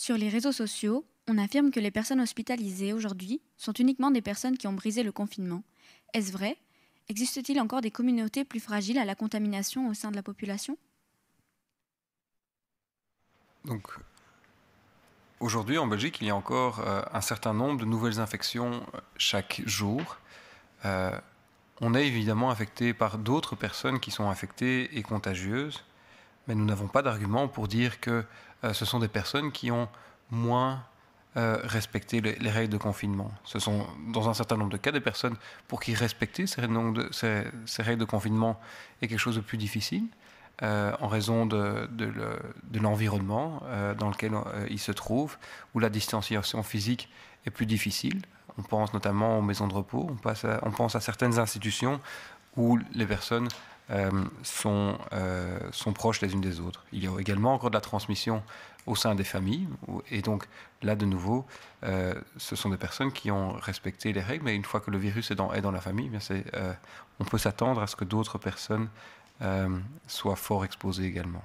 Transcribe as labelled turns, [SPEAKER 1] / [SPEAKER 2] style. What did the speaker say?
[SPEAKER 1] Sur les réseaux sociaux, on affirme que les personnes hospitalisées aujourd'hui sont uniquement des personnes qui ont brisé le confinement. Est-ce vrai Existe-t-il encore des communautés plus fragiles à la contamination au sein de la population
[SPEAKER 2] Donc,
[SPEAKER 3] aujourd'hui en Belgique, il y a encore euh, un certain nombre de nouvelles infections euh, chaque jour. Euh, on est évidemment affecté par d'autres personnes qui sont infectées et contagieuses mais nous n'avons pas d'argument pour dire que euh, ce sont des personnes qui ont moins euh, respecté les, règles de confinement. Ce sont, dans un certain nombre de cas, des personnes pour qui respecter ces, ces, règles de confinement est quelque chose de plus difficile. Euh, en raison de, l'environnement dans lequel ils se trouvent, où la distanciation physique est plus difficile. On pense notamment aux maisons de repos, on pense à certaines institutions où les personnes euh, euh, sont, proches les unes des autres. Il y a également encore de la transmission au sein des familles. Et donc là, de nouveau, euh, ce sont des personnes qui ont respecté les règles, mais une fois que le virus est dans, la famille, eh on peut s'attendre à ce que d'autres personnes soient fort exposées également.